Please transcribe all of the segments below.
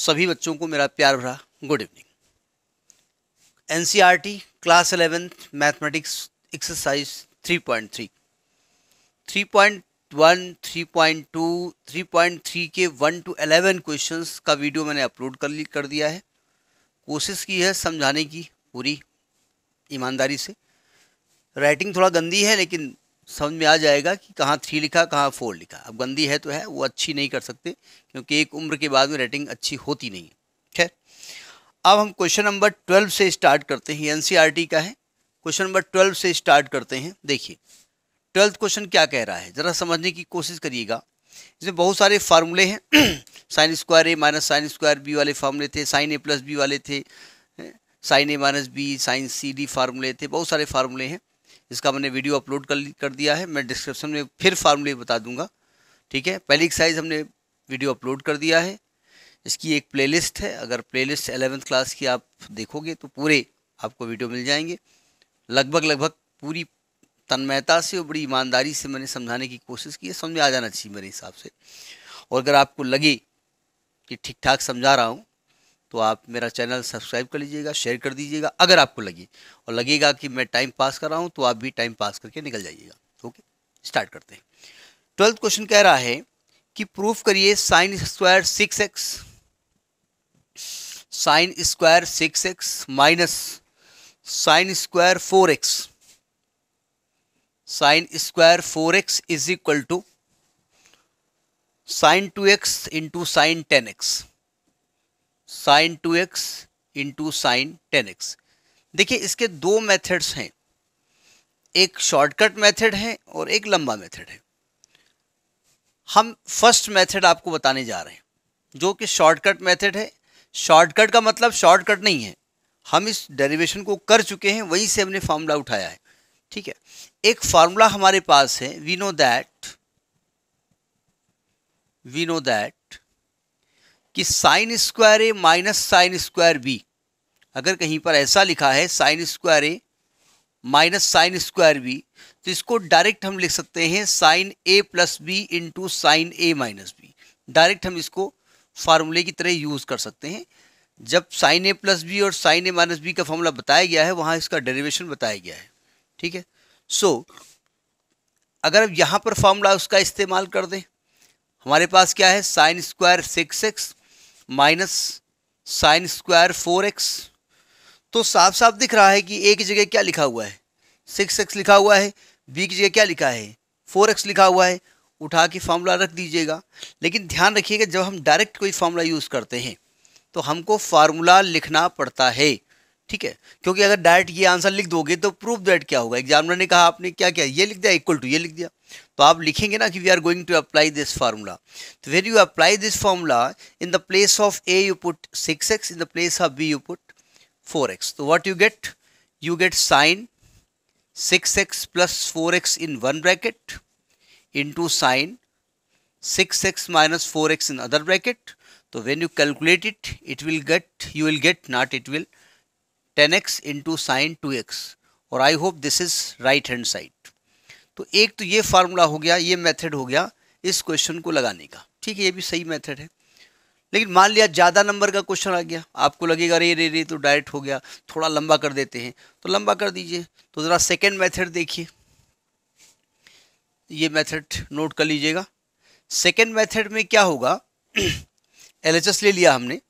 सभी बच्चों को मेरा प्यार भरा गुड इवनिंग एन क्लास एलेवेंथ मैथमेटिक्स एक्सरसाइज 3.3 3.1 3.2 3.3 के 1 टू 11 क्वेश्चंस का वीडियो मैंने अपलोड कर ली कर दिया है कोशिश की है समझाने की पूरी ईमानदारी से राइटिंग थोड़ा गंदी है लेकिन समझ में आ जाएगा कि कहाँ थ्री लिखा कहाँ फोर लिखा अब गंदी है तो है वो अच्छी नहीं कर सकते क्योंकि एक उम्र के बाद में रेटिंग अच्छी होती नहीं है खैर अब हम क्वेश्चन नंबर ट्वेल्व से स्टार्ट करते हैं एन e का है क्वेश्चन नंबर ट्वेल्व से स्टार्ट करते हैं देखिए ट्वेल्थ क्वेश्चन क्या कह रहा है ज़रा समझने की कोशिश करिएगा इसमें बहुत सारे फार्मूले हैं sine square A minus sine square B वाले फार्मूले थे साइन ए प्लस बी वाले थे sine A minus B sine C D फार्मूले थे बहुत सारे फार्मूले हैं इसका मैंने वीडियो अपलोड कर कर दिया है मैं डिस्क्रिप्शन में फिर फार्मूले बता दूंगा ठीक है पहली एक्सरसाइज हमने वीडियो अपलोड कर दिया है इसकी एक प्लेलिस्ट है अगर प्लेलिस्ट लिस्ट क्लास की आप देखोगे तो पूरे आपको वीडियो मिल जाएंगे लगभग लगभग पूरी तन्मयता से और बड़ी ईमानदारी से मैंने समझाने की कोशिश की है समझ में आ जाना चाहिए मेरे हिसाब से और अगर आपको लगे कि ठीक ठाक समझा रहा हूँ तो आप मेरा चैनल सब्सक्राइब कर लीजिएगा शेयर कर दीजिएगा अगर आपको लगे और लगेगा कि मैं टाइम पास कर रहा हूँ तो आप भी टाइम पास करके निकल जाइएगा ओके स्टार्ट करते हैं ट्वेल्थ क्वेश्चन कह रहा है कि प्रूफ करिए sine square six x sine square six x minus sine square four x sine square four x is equal to sine two x into sine ten x sine two x into sine ten x देखिए इसके दो methods हैं एक shortcut method है और एक लंबा method है हम फर्स्ट मेथड आपको बताने जा रहे हैं जो कि शॉर्टकट मेथड है शॉर्टकट का मतलब शॉर्टकट नहीं है हम इस डेरिवेशन को कर चुके हैं वहीं से हमने फार्मूला उठाया है ठीक है एक फार्मूला हमारे पास है we know that we know that कि sine square A minus sine square B अगर कहीं पर ऐसा लिखा है sine square A minus sine square B तो इसको डायरेक्ट हम लिख सकते हैं sine A plus B into sine A minus B direct हम इसको फार्मूले की तरह यूज़ कर सकते हैं जब साइन ए प्लस बी और साइन ए माइनस बी का फॉर्मूला बताया गया है वहाँ इसका डेरिवेशन बताया गया है ठीक है सो so, अगर अब यहाँ पर फार्मूला उसका इस्तेमाल कर दें हमारे पास क्या है sine square six x minus sine square four x तो साफ साफ दिख रहा है कि ए की जगह क्या लिखा हुआ है सिक्स एक्स लिखा हुआ है बी की जगह क्या लिखा है फोर एक्स लिखा हुआ है उठा के फार्मूला रख दीजिएगा लेकिन ध्यान रखिएगा जब हम डायरेक्ट कोई फार्मूला यूज़ करते हैं तो हमको फार्मूला लिखना पड़ता है ठीक है क्योंकि अगर डायरेक्ट ये आंसर लिख दोगे तो प्रूफ दैट क्या होगा एग्जामिनर ने कहा आपने क्या क्या ये लिख दिया इक्वल टू ये लिख दिया तो आप लिखेंगे ना कि we are going to apply this formula तो where you apply this formula in the place of A you put six x in the place of B you put four x तो what you get you get sine six x plus four x in one bracket into sine six x minus four x in other bracket तो when you calculate it it will get you will get not it will ten x into sine two x और I hope this is right hand side तो एक तो ये formula हो गया ये method हो गया इस क्वेश्चन को लगाने का ठीक है ये भी सही मेथड है लेकिन मान लिया ज़्यादा नंबर का क्वेश्चन आ गया आपको लगेगा अरे रे रे तो डायरेक्ट हो गया थोड़ा लंबा कर देते हैं तो लंबा कर दीजिए तो ज़रा सेकेंड मैथड देखिए ये मैथड नोट कर लीजिएगा सेकेंड मैथड में क्या होगा एल ले लिया हमने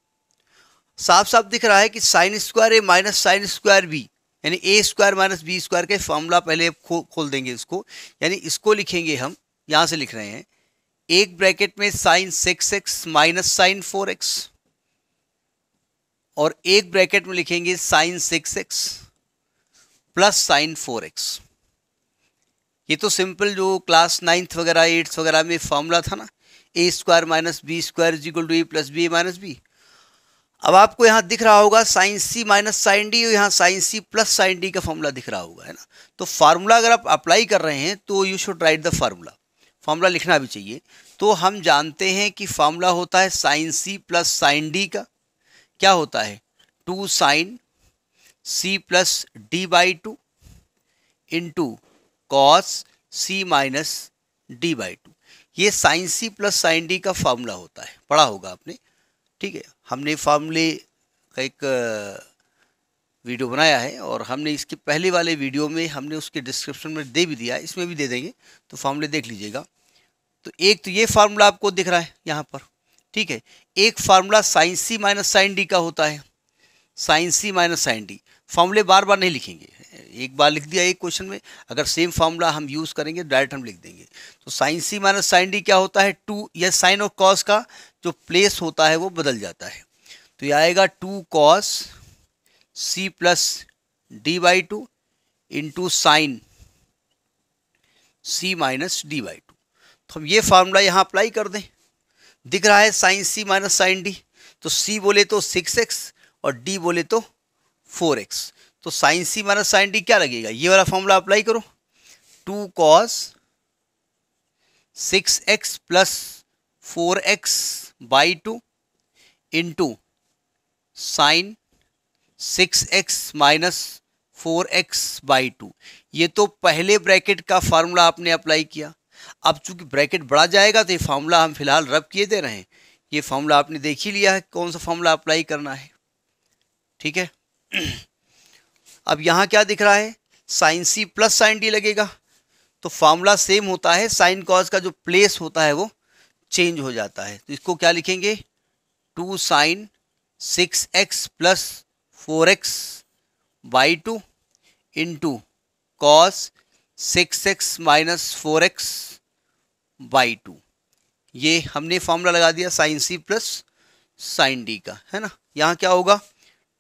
साफ साफ दिख रहा है कि sine square A minus sine square B यानी A square minus B square का फॉर्मूला पहले खो, खोल देंगे इसको यानी इसको लिखेंगे हम यहाँ से लिख रहे हैं एक ब्रैकेट में sine six x minus sine four x और एक ब्रैकेट में लिखेंगे sine six x plus sine four x ये तो सिंपल जो क्लास नाइन्थ वगैरह एट्थ वगैरह में फॉर्मूला था ना A square minus B square is equal to A plus B A minus B अब आपको यहाँ दिख रहा होगा sine C minus sine D और यहाँ sine C plus sine D का फॉर्मूला दिख रहा होगा है ना तो फार्मूला अगर आप अप्लाई कर रहे हैं तो you should write the formula formula लिखना भी चाहिए तो हम जानते हैं कि फार्मूला होता है sine C plus sine D का क्या होता है two sine C plus D by two into cos C minus D by two ये sine C plus sine D का फार्मूला होता है पढ़ा होगा आपने ठीक है हमने फॉर्मूले का एक वीडियो बनाया है और हमने इसके पहले वाले वीडियो में हमने उसके डिस्क्रिप्शन में दे भी दिया इसमें भी दे देंगे तो फार्मूले देख लीजिएगा तो एक तो ये फार्मूला आपको दिख रहा है यहाँ पर ठीक है एक formula sine C minus sine D का होता है sine C minus sine D फार्मूले बार बार नहीं लिखेंगे एक बार लिख दिया एक क्वेश्चन में अगर सेम फार्मूला हम यूज़ करेंगे डायरेक्ट हम लिख देंगे तो sine C minus sine D क्या होता है टू यह साइन और कॉस का जो प्लेस होता है वो बदल जाता है तो ये आएगा two cos C plus D by two into sine C minus D by two तो हम ये फार्मूला यहाँ अप्लाई कर दें दिख रहा है sine C minus sine D तो सी बोले तो सिक्स एक्स और डी बोले तो फोर एक्स तो sine C minus sine D क्या लगेगा ये वाला फॉर्मूला अप्लाई करो two cos six x plus four x by two into sine six x minus four x by two ये तो पहले ब्रैकेट का फार्मूला आपने अप्लाई किया अब चूंकि ब्रैकेट बढ़ा जाएगा तो ये फार्मूला हम फिलहाल रब किए दे रहे हैं ये फार्मूला आपने देख ही लिया है कौन सा फार्मूला अप्लाई करना है ठीक है अब यहाँ क्या दिख रहा है sine C plus sine D लगेगा तो फार्मूला सेम होता है साइन कॉज का जो प्लेस होता है वो चेंज हो जाता है तो इसको क्या लिखेंगे two sine six x plus four x by two into cos six x minus four x by two ये हमने फॉर्मूला लगा दिया sine C plus sine D का है ना यहाँ क्या होगा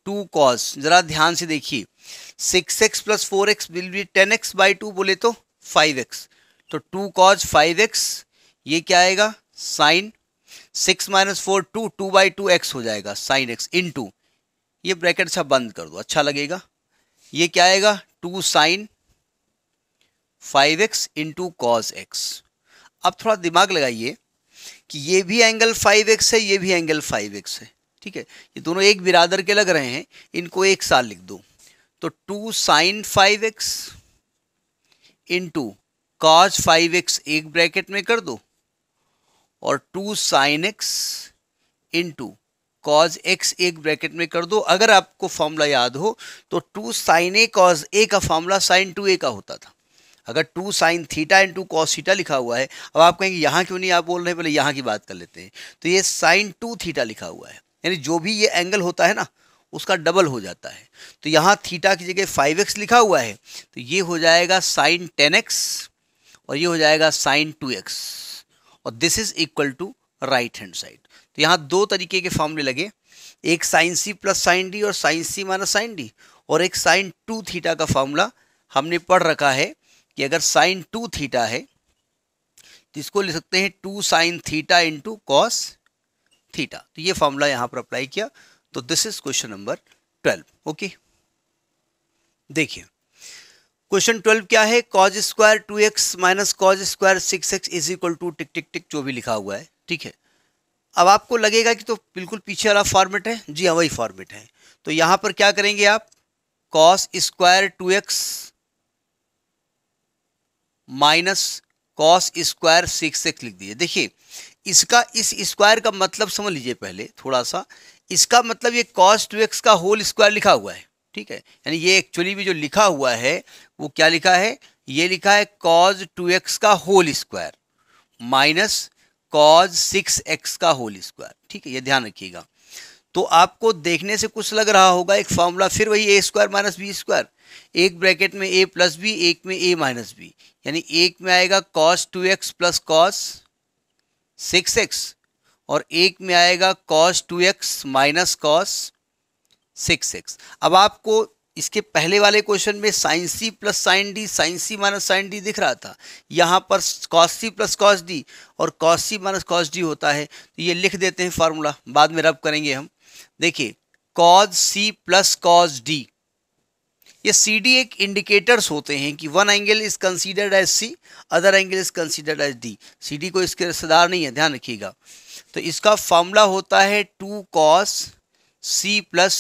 टू कॉस ज़रा ध्यान से देखिए six x plus four x will be ten x by two बोले तो फाइव एक्स तो टू कॉज फाइव एक्स ये क्या आएगा sine six minus four two two by two x हो जाएगा साइन एक्स इन टू ये ब्रैकेट सब अच्छा बंद कर दो अच्छा लगेगा ये क्या आएगा two sine five x into cos x अब थोड़ा दिमाग लगाइए कि ये भी एंगल फाइव एक्स है ये भी एंगल फाइव एक्स है ठीक है ये दोनों एक बिरादर के लग रहे हैं इनको एक साल लिख दो तो two sine five x two cos five x एक ब्रैकेट में कर दो और two sine x into cos x एक ब्रैकेट में कर दो अगर आपको फॉर्मूला याद हो तो two sine A cos A का फॉर्मूला साइन टू ए का होता था अगर two sine theta into two theta लिखा हुआ है अब आप कहेंगे यहाँ क्यों नहीं आप बोल रहे हैं पहले यहाँ की बात कर लेते हैं तो ये साइन टू थीटा लिखा हुआ है यानी जो भी ये एंगल होता है ना उसका डबल हो जाता है तो यहाँ थीटा की जगह फाइव एक्स लिखा हुआ है तो ये हो जाएगा साइन टेन एक्स और ये हो जाएगा साइन टू एक्स और this is equal to right hand side तो यहाँ दो तरीके के फॉर्मूले लगे एक sine C plus sine D और sine C minus sine D और एक साइन टू थीटा का फॉर्मूला हमने पढ़ रखा है कि अगर साइन टू थीटा है तो इसको लिख सकते हैं two sine theta into cos theta तो ये फॉर्मूला यहाँ पर अप्लाई किया तो this is question number twelve okay देखिए क्वेश्चन ट्वेल्व क्या है cos square two x minus cos square six x is equal to tick tick tick जो भी लिखा हुआ है ठीक है अब आपको लगेगा कि तो बिल्कुल पीछे वाला फॉर्मेट है जी हाँ वही फॉर्मेट है तो यहाँ पर क्या करेंगे आप cos square two x minus cos square six x लिख दीजिए देखिए इसका इस स्क्वायर का मतलब समझ लीजिए पहले थोड़ा सा इसका मतलब ये कॉस टू एक्स का होल स्क्वायर लिखा हुआ है ठीक है यानी ये एक्चुअली भी जो लिखा हुआ है वो क्या लिखा है ये लिखा है कॉज टू एक्स का whole square minus cos six x का होल स्क्वायर ठीक है ये ध्यान रखिएगा तो आपको देखने से कुछ लग रहा होगा एक फॉर्मूला फिर वही A square minus B square एक ब्रैकेट में ए प्लस बी एक में ए माइनस बी यानी एक में आएगा cos two x plus cos six x और एक में आएगा cos two x minus cos six x अब आपको इसके पहले वाले क्वेश्चन में sine C plus sine D sine C minus sine D दिख रहा था यहाँ पर cos C plus cos D और cos C minus cos D होता है तो ये लिख देते हैं फार्मूला बाद में रब करेंगे हम देखिए cos C plus cos D ये सी डी एक इंडिकेटर्स होते हैं कि one angle is considered as C other angle is considered as D C D को इसके रिश्तेदार नहीं है ध्यान रखिएगा तो इसका फार्मूला होता है two cos C plus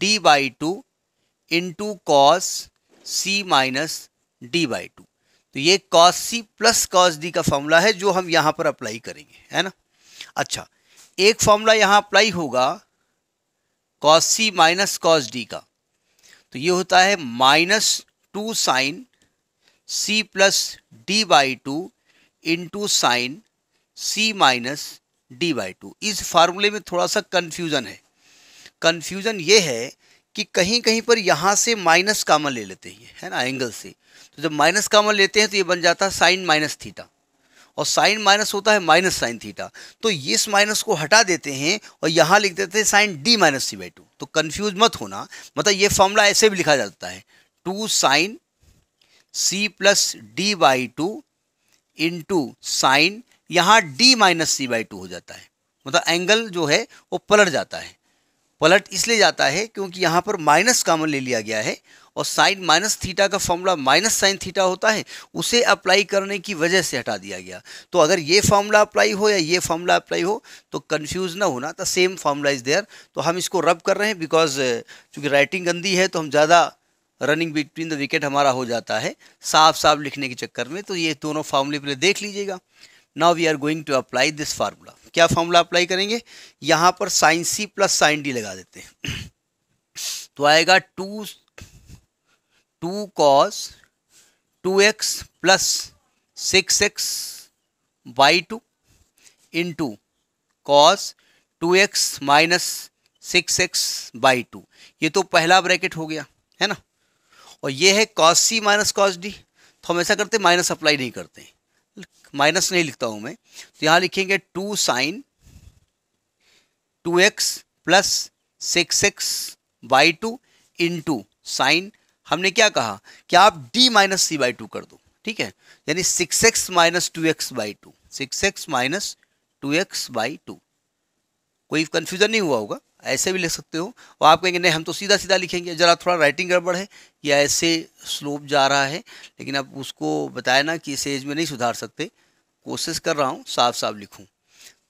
D by two into cos C minus D by two तो ये cos C plus cos D का फॉर्मूला है जो हम यहाँ पर अप्लाई करेंगे है ना अच्छा एक फॉर्मूला यहाँ अप्लाई होगा cos C minus cos D का तो ये होता है minus two sine C plus D by two into sine C minus D by two इस फार्मूले में थोड़ा सा कन्फ्यूज़न है कन्फ्यूज़न ये है कि कहीं कहीं पर यहाँ से माइनस कामन ले लेते हैं है ना एंगल से तो जब माइनस कामन लेते हैं तो ये बन जाता है साइन माइनस थीटा और साइन माइनस होता है माइनस साइन थीटा तो इस माइनस को हटा देते हैं और यहाँ लिख देते हैं sine D minus C by two तो कन्फ्यूज मत होना मतलब ये फॉर्मूला ऐसे भी लिखा जाता है two sine C plus D by two into sine यहाँ D minus C by two हो जाता है मतलब एंगल जो है वो पलट जाता है पलट इसलिए जाता है क्योंकि यहाँ पर माइनस कामन ले लिया गया है और साइन माइनस थीटा का फॉर्मूला माइनस साइन थीटा होता है उसे अप्लाई करने की वजह से हटा दिया गया तो अगर ये फॉर्मूला अप्लाई हो या ये फॉर्मूला अप्लाई हो तो कन्फ्यूज ना होना तो सेम फॉर्मूला इज़ देयर तो हम इसको रब कर रहे हैं बिकॉज चूँकि राइटिंग गंदी है तो हम ज़्यादा रनिंग बिटवीन द विकेट हमारा हो जाता है साफ साफ लिखने के चक्कर में तो ये दोनों फार्मूले पहले देख लीजिएगा now we are going to apply this formula क्या फॉर्मूला अप्लाई करेंगे यहां पर sine C plus sine D लगा देते हैं तो आएगा two two cos two x plus six x by two into cos two x minus six x by two ये तो पहला ब्रैकेट हो गया है ना और ये है cos C minus cos D तो हम ऐसा करते माइनस अप्लाई नहीं करते हैं माइनस नहीं लिखता हूं मैं तो यहां लिखेंगे two sine two x plus six x by two into sine हमने क्या कहा कि आप D minus C by two कर दो ठीक है यानी six x minus two x by two six x minus two x by two कोई कंफ्यूजन नहीं हुआ होगा ऐसे भी लिख सकते हो और आप कहेंगे नहीं हम तो सीधा सीधा लिखेंगे ज़रा थोड़ा राइटिंग गड़बड़ है या ऐसे स्लोप जा रहा है लेकिन आप उसको बताए ना कि इस एज में नहीं सुधार सकते कोशिश कर रहा हूँ साफ साफ लिखूँ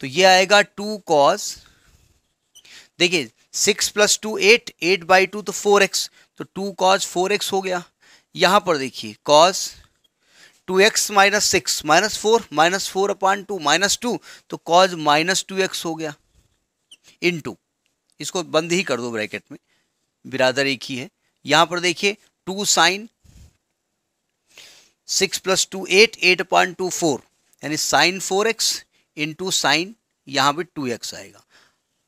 तो ये आएगा टू कॉज देखिए six plus two eight eight by two तो फोर एक्स तो टू कॉज फोर एक्स हो गया यहाँ पर देखिए cos two x minus six minus four minus four upon two minus two तो कॉज माइनस टू एक्स हो गया इन टू इसको बंद ही कर दो ब्रैकेट में बिरादर एक ही है यहाँ पर देखिए two sine six plus two eight eight point two four यानी sine four x into sine यहाँ पर टू एक्स आएगा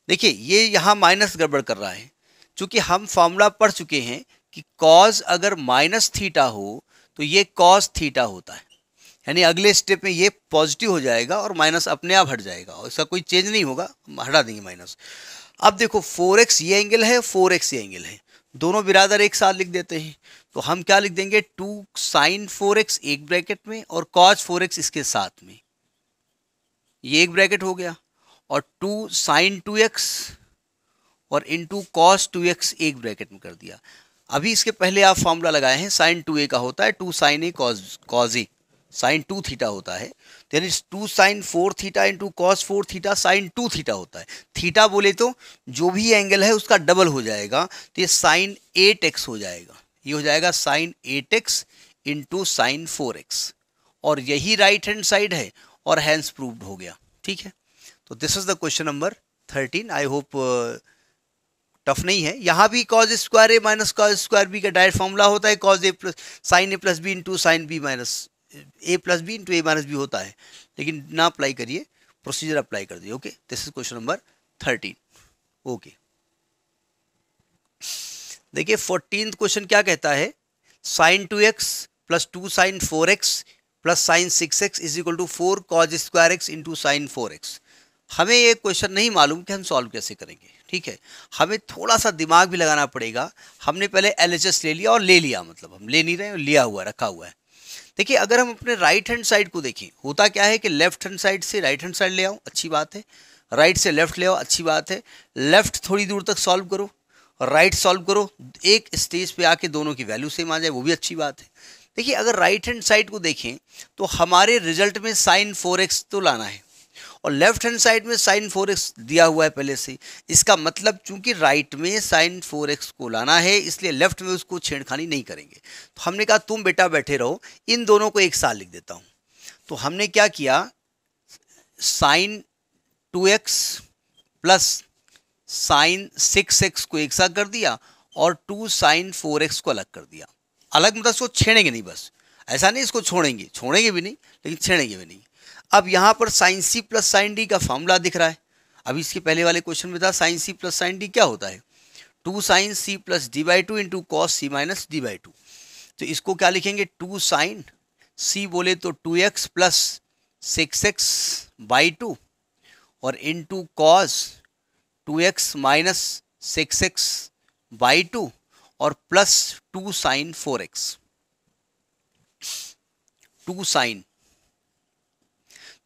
देखिए ये यहाँ माइनस गड़बड़ कर रहा है चूंकि हम फॉर्मूला पढ़ चुके हैं कि कॉज अगर माइनस थीटा हो तो ये कॉज थीटा होता है यानी अगले स्टेप में ये पॉजिटिव हो जाएगा और माइनस अपने आप हट जाएगा और इसका कोई चेंज नहीं होगा हम हटा देंगे माइनस अब देखो फोर एक्स ये एंगल है फोर एक्स ये एंगल है दोनों बिरादर एक साथ लिख देते हैं तो हम क्या लिख देंगे टू साइन फोर एक्स एक ब्रैकेट में और कॉज फोर एक्स इसके साथ में ये एक ब्रैकेट हो गया और टू साइन टू एक्स और into cos two x एक ब्रैकेट में कर दिया अभी इसके पहले आप फॉर्मूला लगाए हैं साइन टू ए का होता है two sine A cos cos A sine two theta होता है then is two sine four theta into cos four theta sine two theta होता है थीटा बोले तो जो भी एंगल है उसका डबल हो जाएगा तो ये साइन एट एक्स हो जाएगा ये हो जाएगा sine eight x into sine four x और यही राइट हैंड साइड है और हैंस प्रूव्ड हो गया ठीक है तो this is the question number thirteen I hope tough नहीं है यहाँ भी cos square A minus cos square B का डायरेक्ट फॉर्मूला होता है cos A plus sine A plus B into sine B minus A plus B into A minus B होता है लेकिन ना अप्लाई करिए प्रोसीजर अप्लाई कर दिए okay this is question number thirteen okay देखिए फोर्टीन क्वेश्चन क्या कहता है sine two x plus two sine four x plus sine six x is equal to four cos square x into sine four x हमें ये question नहीं मालूम कि हम सॉल्व कैसे करेंगे ठीक है हमें थोड़ा सा दिमाग भी लगाना पड़ेगा हमने पहले एल ले लिया और ले लिया मतलब हम ले नहीं रहे लिया हुआ रखा हुआ है देखिए अगर हम अपने राइट हैंड साइड को देखें होता क्या है कि लेफ्ट हैंड साइड से राइट हैंड साइड ले आओ अच्छी बात है राइट से लेफ्ट ले आओ अच्छी बात है लेफ्ट थोड़ी दूर तक सॉल्व करो राइट सॉल्व करो एक स्टेज पे आके दोनों की वैल्यू सेम आ जाए वो भी अच्छी बात है देखिए अगर राइट हैंड साइड को देखें तो हमारे रिजल्ट में साइन फोर एक्स तो लाना है और लेफ्ट हैंड साइड में साइन फोर एक्स दिया हुआ है पहले से इसका मतलब चूंकि राइट में साइन फोर एक्स को लाना है इसलिए लेफ्ट में उसको छेड़खानी नहीं करेंगे तो हमने कहा तुम बेटा बैठे रहो इन दोनों को एक साथ लिख देता हूँ तो हमने क्या किया sine two x plus sine six x को एक साथ कर दिया और टू साइन फोर एक्स को अलग कर दिया अलग मतलब उसको छेड़ेंगे नहीं बस ऐसा नहीं इसको छोड़ेंगे छोड़ेंगे भी नहीं लेकिन छेड़ेंगे भी नहीं अब यहाँ पर sine C plus sine D का फॉर्मूला दिख रहा है अब इसके पहले वाले क्वेश्चन में था sine C plus sine D क्या होता है two sine C plus D by two into cos C minus D by two तो इसको क्या लिखेंगे टू साइन सी बोले तो two x plus six x by two और into cos two x minus six x by two और plus two sine four x two sine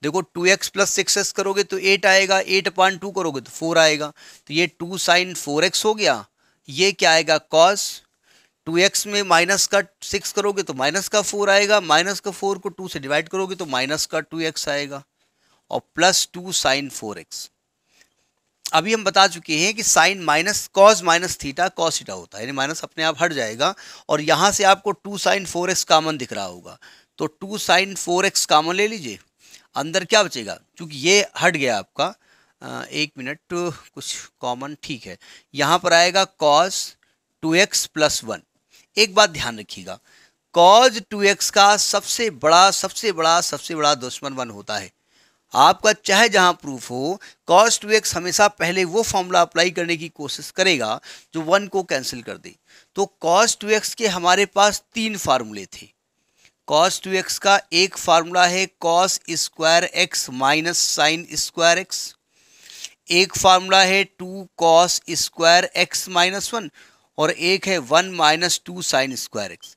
देखो two x plus six x करोगे तो eight आएगा eight upon two करोगे तो four आएगा तो ये टू साइन फोर एक्स हो गया ये क्या आएगा कॉस टू एक्स में माइनस का सिक्स करोगे तो माइनस का फोर आएगा माइनस का फोर को टू से डिवाइड करोगे तो माइनस का टू एक्स आएगा और plus two sine four x अभी हम बता चुके हैं कि sine minus cos minus theta cos theta होता है यानी माइनस अपने आप हट जाएगा और यहाँ से आपको two sine four x common दिख रहा होगा तो two sine four x common ले लीजिए अंदर क्या बचेगा क्योंकि ये हट गया आपका एक मिनट तो कुछ कॉमन ठीक है यहाँ पर आएगा cos two x plus one एक बात ध्यान रखिएगा कॉज टू एक्स का सबसे बड़ा सबसे बड़ा सबसे बड़ा दुश्मन वन होता है आपका चाहे जहाँ प्रूफ हो कॉज टू एक्स हमेशा पहले वो फॉर्मूला अप्लाई करने की कोशिश करेगा जो वन को कैंसिल कर दे तो कॉज टू एक्स के हमारे पास तीन फार्मूले थे कॉस टू एक्स का एक फार्मूला है cos square x minus sine square x एक फार्मूला है two cos square x minus one और एक है one minus two sine square x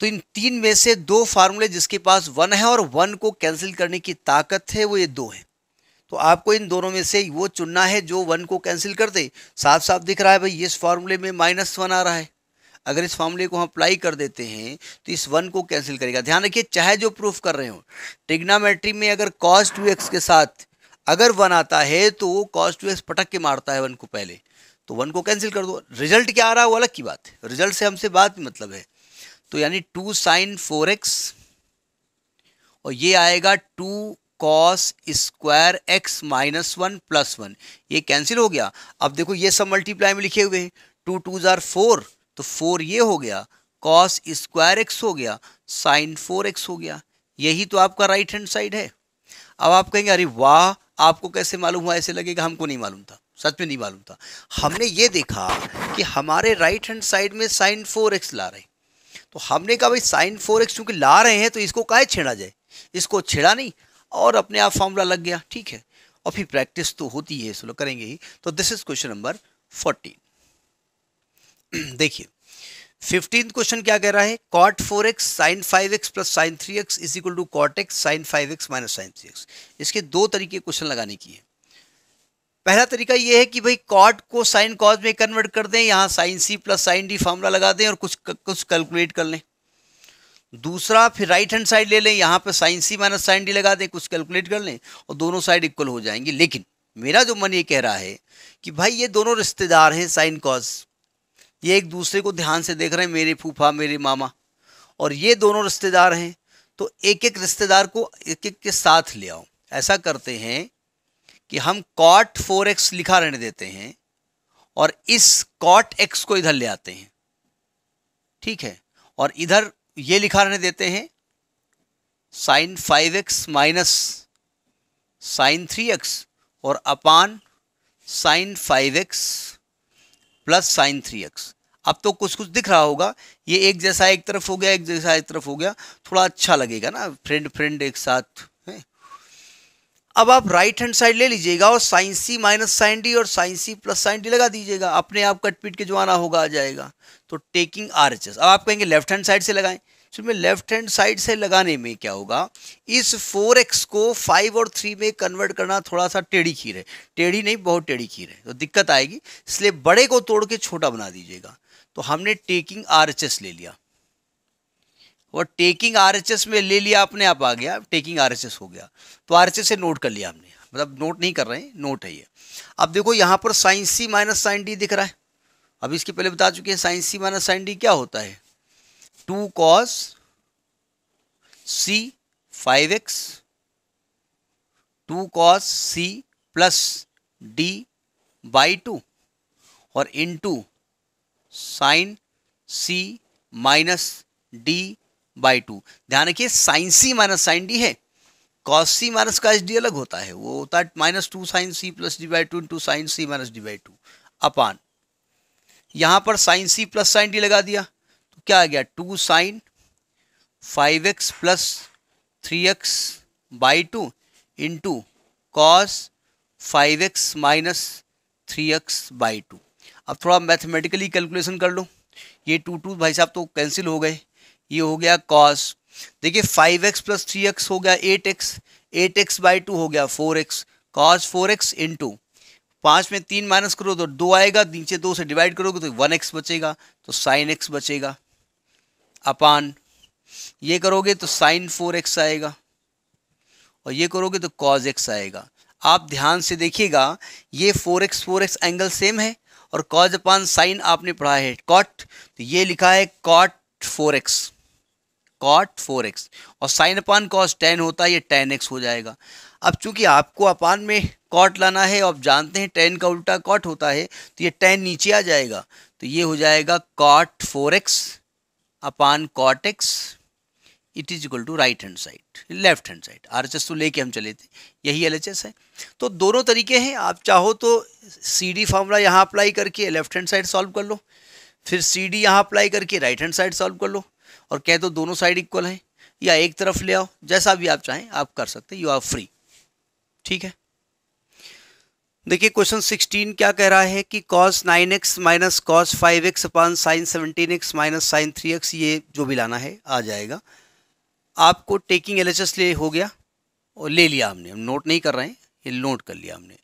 तो इन तीन में से दो फार्मूले जिसके पास वन है और वन को कैंसिल करने की ताकत है वो ये दो है तो आपको इन दोनों में से वो चुनना है जो वन को कैंसिल कर दे साफ साफ दिख रहा है भाई इस फार्मूले में माइनस वन आ रहा है अगर इस फॉर्मूले को हम अप्लाई कर देते हैं तो इस वन को कैंसिल करेगा ध्यान रखिए चाहे जो प्रूफ कर रहे हो ट्रिग्नामेट्री में अगर कॉस टू एक्स के साथ अगर वन आता है तो वो कॉस टू एक्स पटक के मारता है वन को पहले तो वन को कैंसिल कर दो रिजल्ट क्या आ रहा है वो अलग की बात है रिजल्ट से हमसे बात मतलब है तो यानी टू साइन फोर एक्स और ये आएगा two cos square x minus one plus one ये कैंसिल हो गया अब देखो ये सब मल्टीप्लाई में लिखे हुए हैं टू टू ज़ार फोर तो फोर ये हो गया कॉस स्क्वायर एक्स हो गया साइन फोर एक्स हो गया यही तो आपका राइट हैंड साइड है अब आप कहेंगे अरे वाह आपको कैसे मालूम हुआ ऐसे लगेगा हमको नहीं मालूम था सच में नहीं मालूम था हमने ये देखा कि हमारे राइट हैंड साइड में साइन फोर एक्स ला रहे तो हमने कहा भाई साइन फोर एक्स चूंकि ला रहे हैं तो इसको काय छेड़ा जाए इसको छेड़ा नहीं और अपने आप फॉर्मूला लग गया ठीक है और फिर प्रैक्टिस तो होती है इसलिए करेंगे ही तो this is question number fourteen देखिए फिफ्टीन क्वेश्चन क्या कह रहा है cot four x sine five x plus sine three x is equal to cot x sine five x minus sine three x इसके दो तरीके क्वेश्चन लगाने की है पहला तरीका यह है कि भाई कॉट को साइन कॉज में कन्वर्ट कर दें यहाँ sine C plus sine D formula लगा दें और कुछ कुछ कैलकुलेट कर लें दूसरा फिर राइट हैंड साइड ले लें यहाँ पर sine C minus sine D लगा दें कुछ कैलकुलेट कर लें और दोनों साइड इक्वल हो जाएंगी लेकिन मेरा जो मन ये कह रहा है कि भाई ये दोनों रिश्तेदार हैं साइन कॉज ये एक दूसरे को ध्यान से देख रहे हैं मेरे फूफा मेरे मामा और ये दोनों रिश्तेदार हैं तो एक एक रिश्तेदार को एक एक के साथ ले आओ ऐसा करते हैं कि हम कॉट फोर एक्स लिखा रहने देते हैं और इस कॉट एक्स को इधर ले आते हैं ठीक है और इधर ये लिखा रहने देते हैं sine five x minus sine three x और upon sine five x plus sine three x अब तो कुछ कुछ दिख रहा होगा ये एक जैसा एक तरफ हो गया एक जैसा एक तरफ हो गया थोड़ा अच्छा लगेगा ना फ्रेंड फ्रेंड एक साथ है अब आप राइट हैंड साइड ले लीजिएगा और sine C minus sine D और sine C plus sine D लगा दीजिएगा अपने आप कट पीट के जो आना होगा आ जाएगा तो टेकिंग आर एच एस अब आप कहेंगे लेफ्ट हैंड साइड से लगाएं मैं लेफ्ट हैंड साइड से लगाने में क्या होगा इस फोर एक्स को फाइव और थ्री में कन्वर्ट करना थोड़ा सा टेढ़ी खीर है टेढ़ी नहीं बहुत टेढ़ी खीर है तो दिक्कत आएगी इसलिए बड़े को तोड़ के छोटा बना दीजिएगा तो हमने टेकिंग आर ले लिया और टेकिंग आर में ले लिया अपने आप आ गया टेकिंग आर हो गया तो आर से नोट कर लिया हमने मतलब नोट नहीं कर रहे हैं नोट है ये अब देखो यहाँ पर sine C minus sine D दिख रहा है अब इसके पहले बता चुके हैं sine C minus sine D क्या होता है two cos C five x two cos C plus D by two और into sine C minus D by two ध्यान रखिए sine C minus sine D है कॉस सी माइनस का D अलग होता है वो होता है minus two sine C plus D by two into sine C minus D by two upon यहां पर sine C plus sine D लगा दिया क्या आ गया two sine five x plus three X by two into cos five x minus three X by two अब थोड़ा mathematically calculation कर लो ये टू टू भाई साहब तो कैंसिल हो गए ये हो गया कॉस देखिए five x plus three x हो गया eight X eight X by two हो गया four X cos four x into पाँच में तीन माइनस करो तो दो आएगा नीचे दो से डिवाइड करोगे तो वन एक्स बचेगा तो साइन एक्स बचेगा अपान ये करोगे तो साइन फोर एक्स आएगा और ये करोगे तो कॉज एक्स आएगा आप ध्यान से देखिएगा ये four X four X angle same है और कॉज अपान साइन आपने पढ़ा है कॉट तो ये लिखा है cot four X cot four x और साइन अपान कॉज टेन होता है ये टेन एक्स हो जाएगा अब चूंकि आपको अपान में कॉट लाना है आप जानते हैं टेन का उल्टा कॉट होता है तो ये टेन नीचे आ जाएगा तो ये हो जाएगा cot four X upon cot X it is equal to right hand side left hand side are तो लेके हम चले थे यही एल है तो दोनों तरीके हैं आप चाहो तो सी डी फार्मूला यहाँ अप्लाई करके लेफ्ट हैंड साइड सॉल्व कर लो फिर सी डी यहाँ अप्लाई करके राइट हैंड साइड सॉल्व कर लो और कह दो तो दोनों साइड इक्वल हैं या एक तरफ ले आओ जैसा भी आप चाहें आप कर सकते यू आर फ्री ठीक है देखिए क्वेश्चन 16 क्या कह रहा है कि cos 9x X minus cos five X upon sine seventeen X minus sine three x ये जो भी लाना है आ जाएगा आपको टेकिंग एल ले हो गया और ले लिया हमने हम नोट नहीं कर रहे हैं ये नोट कर लिया हमने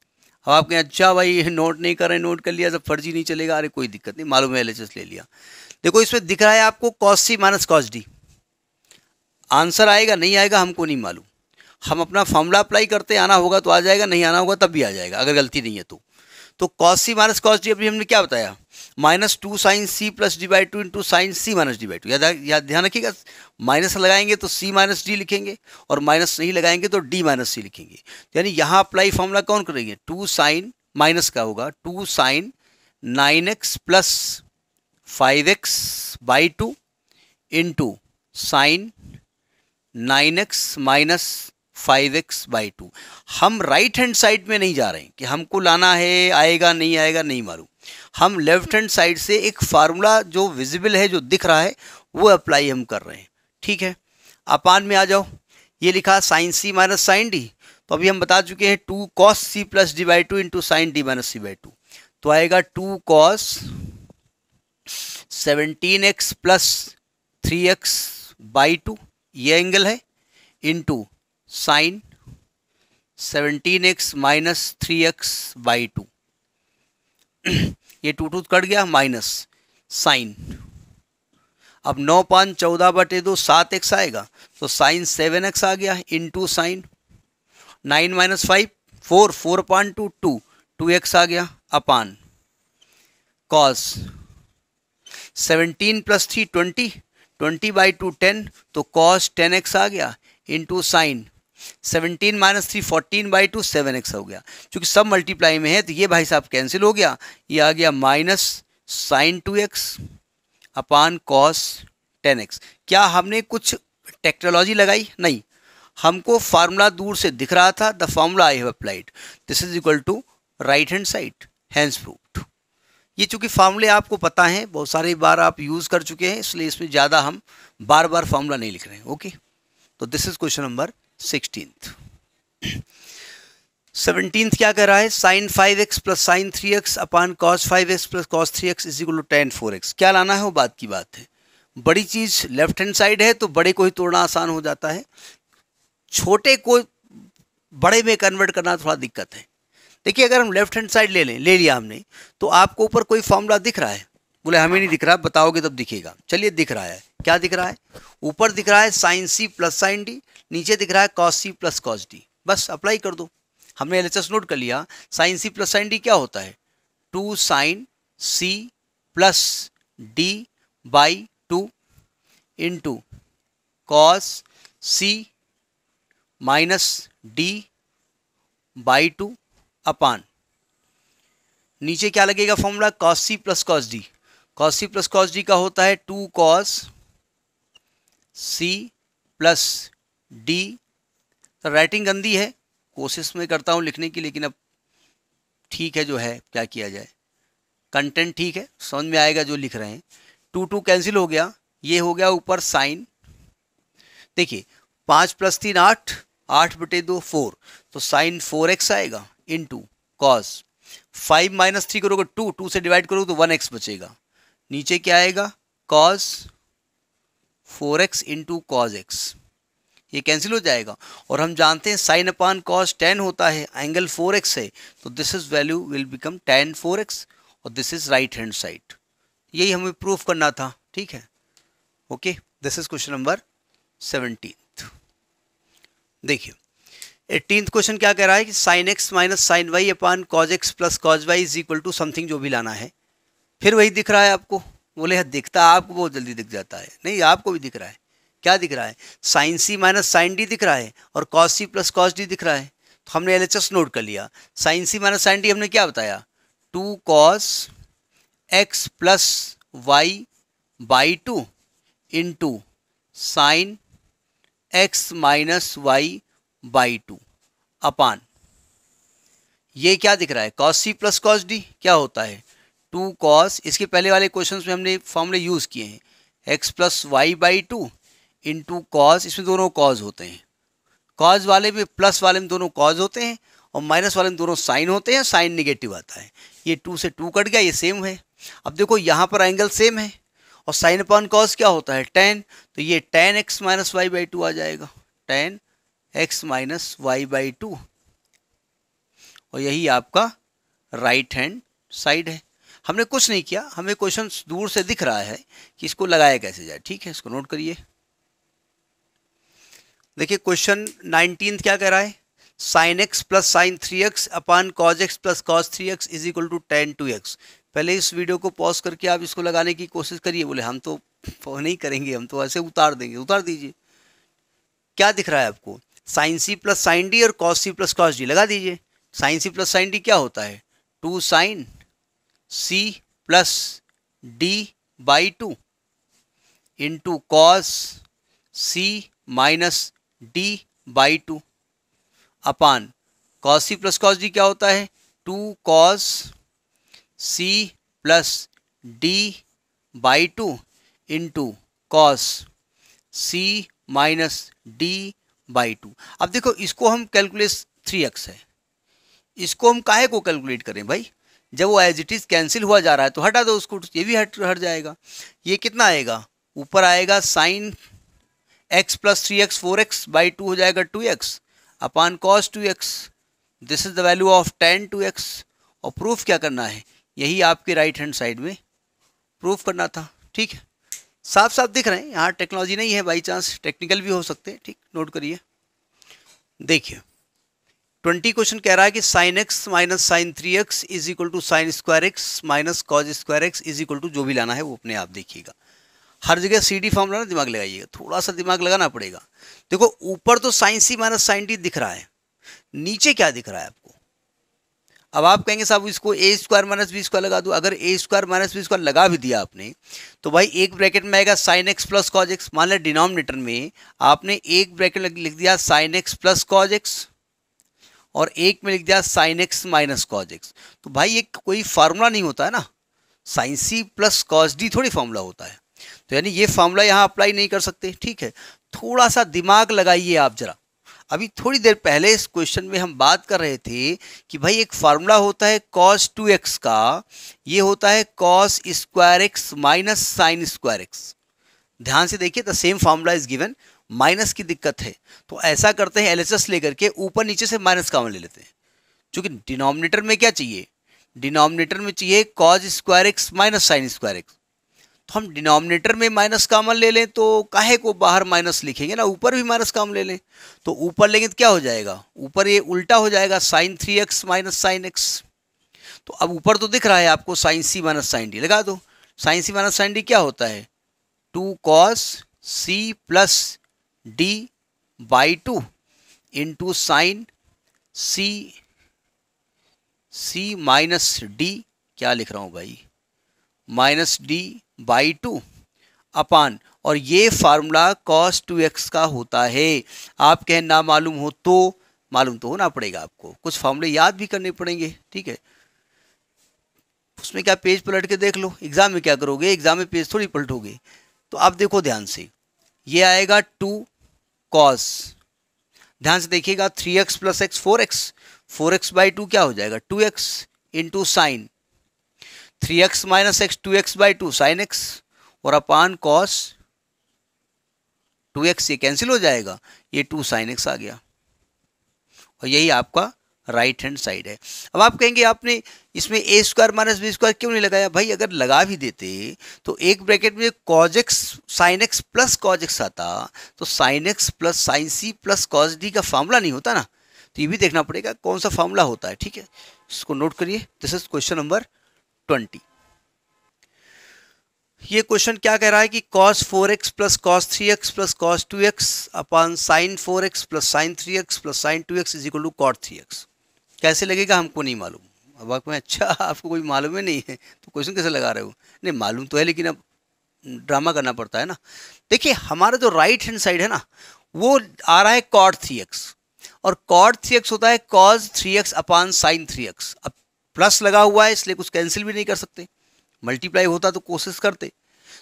अब आप कहें अच्छा भाई ये नोट नहीं कर रहे नोट कर लिया जब फर्जी नहीं चलेगा अरे कोई दिक्कत नहीं मालूम है एल ले लिया देखो इसमें दिख रहा है आपको cos C minus cos D answer आएगा नहीं आएगा हमको नहीं मालूम हम अपना फॉर्मूला अप्लाई करते आना होगा तो आ जाएगा नहीं आना होगा तब भी आ जाएगा अगर गलती नहीं है तो तो cos C minus cos D अभी हमने क्या बताया minus two sine C plus D by two into sine C minus D by two याद ध्यान रखिएगा माइनस लगाएंगे तो सी माइनस डी लिखेंगे और माइनस नहीं लगाएंगे तो डी माइनस सी लिखेंगे यानी यहाँ अप्लाई फॉर्मूला कौन करेंगे टू साइन माइनस का होगा two sine nine X plus five X by two into sine nine X minus five X by two हम राइट हैंड साइड में नहीं जा रहे हैं कि हमको लाना है आएगा नहीं आएगा नहीं मालूम हम लेफ्ट हैंड साइड से एक फार्मूला जो विजिबल है जो दिख रहा है वो अप्लाई हम कर रहे हैं ठीक है अपान में आ जाओ ये लिखा sine C minus sine D तो अभी हम बता चुके हैं two cos C plus D by two into sine D minus C by two तो आएगा two cos seventeen X plus three X by two ये एंगल है into sine seventeen X minus three X by two ये two two cut गया minus sine अब नौ पाँच चौदह बटे दो सात एक्स आएगा तो साइन सेवन एक्स आ गया into sine nine minus five four four पान टू टू टू एक्स आ गया upon cos seventeen plus three twenty twenty by two ten तो कॉस टेन एक्स आ गया into sine seventeen minus three fourteen by two seven X हो गया क्योंकि सब मल्टीप्लाई में है तो ये भाई साहब कैंसिल हो गया ये आ गया minus sine two x upon cos ten X क्या हमने कुछ टेक्नोलॉजी लगाई नहीं हमको फार्मूला दूर से दिख रहा था the formula I have applied this is equal to right hand side hands proof ये चूंकि फार्मूले आपको पता हैं बहुत सारी बार आप यूज़ कर चुके हैं इसलिए इसमें ज़्यादा हम बार बार फार्मूला नहीं लिख रहे हैं ओके तो this is question number sixteenth seventeenth क्या कह रहा है sine five x plus sine three x upon cos five x plus cos three X equal to tan four X क्या लाना है वो बात की बात है बड़ी चीज़ लेफ्ट हैंड साइड है तो बड़े को ही तोड़ना आसान हो जाता है छोटे को बड़े में कन्वर्ट करना थोड़ा दिक्कत है देखिए अगर हम लेफ्ट हैंड साइड ले लें ले लिया हमने तो आपको ऊपर कोई फॉर्मूला दिख रहा है बोले हमें नहीं दिख रहा बताओगे तब दिखेगा चलिए दिख रहा है क्या दिख रहा है ऊपर दिख रहा है sine C plus sine D नीचे दिख रहा है cos C plus cos D बस अप्लाई कर दो हमने एल नोट कर लिया sine C plus sine D क्या होता है two sine C plus D by two into cos C minus D by two upon नीचे क्या लगेगा formula cos C plus cos D cos C plus cos D का होता है two cos C plus D तो writing गंदी है कोशिश में करता हूँ लिखने की लेकिन अब ठीक है जो है क्या किया जाए कंटेंट ठीक है समझ में आएगा जो लिख रहे हैं टू टू कैंसिल हो गया ये हो गया ऊपर साइन देखिए पाँच प्लस तीन आठ आठ बटे दो फोर तो साइन फोर एक्स आएगा into cos five minus three करोगे टू टू से डिवाइड करोगे तो वन एक्स बचेगा नीचे क्या आएगा cos four x into cos x ये कैंसिल हो जाएगा और हम जानते हैं साइन अपान कॉज टेन होता है एंगल फोर एक्स है तो this is value will become tan four x और this is right hand side यही हमें प्रूफ करना था ठीक है okay this is question number seventeen देखिए एटीन क्वेश्चन क्या कह रहा है कि sine X minus sine Y upon cos x plus cos Y is equal to something जो भी लाना है फिर वही दिख रहा है आपको बोले हाँ, दिखता आपको बहुत जल्दी दिख जाता है नहीं आपको भी दिख रहा है क्या दिख रहा है sine C minus sine D दिख रहा है और cos C plus cos D दिख रहा है तो हमने एल एच एस नोट कर लिया sine C minus sine D हमने क्या बताया two cos X plus Y by two into sine X minus Y by two upon ये क्या दिख रहा है cos C plus cos D क्या होता है टू कॉस इसके पहले वाले क्वेश्चन में हमने फॉर्मूले यूज़ किए हैं X plus Y by two into cos इसमें दोनों कॉज होते हैं कॉज वाले में प्लस वाले में दोनों कॉज होते हैं और माइनस वाले में दोनों साइन होते हैं साइन निगेटिव आता है ये टू से टू कट गया ये सेम है अब देखो यहाँ पर एंगल सेम है और साइन अपॉन कॉज क्या होता है टेन तो ये tan X minus Y by two आ जाएगा tan X minus Y by two और यही आपका राइट हैंड साइड है हमने कुछ नहीं किया हमें क्वेश्चन दूर से दिख रहा है कि इसको लगाया कैसे जाए ठीक है इसको नोट करिए देखिए क्वेश्चन नाइनटीन क्या कह रहा है sine X plus sine three x upon cos x plus cos three x is equal to tan two X पहले इस वीडियो को पॉज करके आप इसको लगाने की कोशिश करिए बोले हम तो नहीं करेंगे हम तो ऐसे उतार देंगे उतार दीजिए क्या दिख रहा है आपको sine C plus sine D और cos C plus cos D लगा दीजिए sine C plus sine D क्या होता है two sine C plus D by two into cos C minus D by two upon cos C plus cos D क्या होता है two cos C plus D by two into cos C minus D by two अब देखो इसको हम calculate three x है इसको हम काहे को कैलकुलेट करें भाई जब वो एज इट इज़ कैंसिल हुआ जा रहा है तो हटा दो उसको ये भी हट हट जाएगा ये कितना आएगा ऊपर आएगा sine X plus three X four x by two हो जाएगा two x upon cos two X this is the value of tan two x और प्रूफ क्या करना है यही आपके राइट हैंड साइड में प्रूफ करना था ठीक है साफ साफ दिख रहे हैं यहाँ टेक्नोलॉजी नहीं है बाई चांस टेक्निकल भी हो सकते हैं ठीक नोट करिए देखिए ट्वेंटी क्वेश्चन कह रहा है कि sine X minus sine three x is equal to sine square x minus cos square X is equal to जो भी लाना है वो अपने आप देखिएगा हर जगह सी डी फॉर्मूला ना दिमाग लगाइएगा थोड़ा सा दिमाग लगाना पड़ेगा देखो ऊपर तो sine C minus sine D दिख रहा है नीचे क्या दिख रहा है आपको अब आप कहेंगे साहब इसको A square minus B square लगा दू अगर A square minus B square लगा भी दिया आपने तो भाई एक ब्रैकेट में आएगा sine X plus cos X मान लिया डिनोमिनेटर में आपने एक ब्रैकेट लिख दिया sine X plus cos X और एक में लिख दिया sine X minus cos X तो भाई ये कोई फार्मूला नहीं होता है ना sine C plus cos D थोड़ी फार्मूला होता है तो यानी ये फार्मूला यहाँ अप्लाई नहीं कर सकते ठीक है थोड़ा सा दिमाग लगाइए आप जरा अभी थोड़ी देर पहले इस क्वेश्चन में हम बात कर रहे थे कि भाई एक फार्मूला होता है कॉस टू एक्स का ये होता है cos square x minus sine square X ध्यान से देखिए the same formula is given minus की दिक्कत है तो ऐसा करते हैं एल लेकर के ऊपर नीचे से माइनस कॉमन ले लेते हैं क्योंकि डिनोमिनेटर में क्या चाहिए डिनोमिनेटर में चाहिए cos square x minus sine square x तो हम डिनोमिनेटर में माइनस कॉमन ले लें तो काहे को बाहर माइनस लिखेंगे ना ऊपर भी माइनस कॉमन ले लें तो ऊपर लेंगे तो क्या हो जाएगा ऊपर ये उल्टा हो जाएगा sine three x minus sine X तो अब ऊपर तो दिख रहा है आपको sine C minus sine D लगा दो sine C minus sine D क्या होता है two cos C plus D by two into sine C C minus D क्या लिख रहा हूँ भाई minus D by two upon और ये फार्मूला कॉस टू एक्स का होता है आप कहें ना मालूम हो तो मालूम तो होना पड़ेगा आपको कुछ फार्मूले याद भी करने पड़ेंगे ठीक है उसमें क्या पेज पलट के देख लो एग्ज़ाम में क्या करोगे एग्ज़ाम में पेज थोड़ी पलटोगे तो आप देखो ध्यान से ये आएगा टू कॉस ध्यान से देखिएगा three x plus X four X four x by two क्या हो जाएगा two x into sine three x minus X two x by two sine X और अपान कॉस टू एक्स ये कैंसिल हो जाएगा ये टू साइन एक्स आ गया और यही आपका राइट हैंड साइड है अब आप कहेंगे आपने इसमें A square minus B square क्यों नहीं लगाया भाई अगर लगा भी देते तो एक ब्रैकेट में cos X sine X plus cos X आता तो sine X plus sine C plus cos D का फार्मूला नहीं होता ना तो ये भी देखना पड़ेगा कौन सा फार्मूला होता है ठीक है इसको नोट करिए this is question number twenty ये क्वेश्चन क्या कह रहा है कि cos four x plus cos three x plus cos two x upon sine four x plus sine three x plus sine two x is equal to cot three x कैसे लगेगा हमको नहीं मालूम अब आप अच्छा आपको कोई मालूम ही नहीं है तो क्वेश्चन कैसे लगा रहे हो नहीं मालूम तो है लेकिन अब ड्रामा करना पड़ता है ना देखिए हमारा जो राइट हैंड साइड है ना वो आ रहा है कॉड थ्री एक्स और कॉड थ्री एक्स होता है cos three x upon sine three x अब प्लस लगा हुआ है इसलिए कुछ कैंसिल भी नहीं कर सकते मल्टीप्लाई होता तो कोशिश करते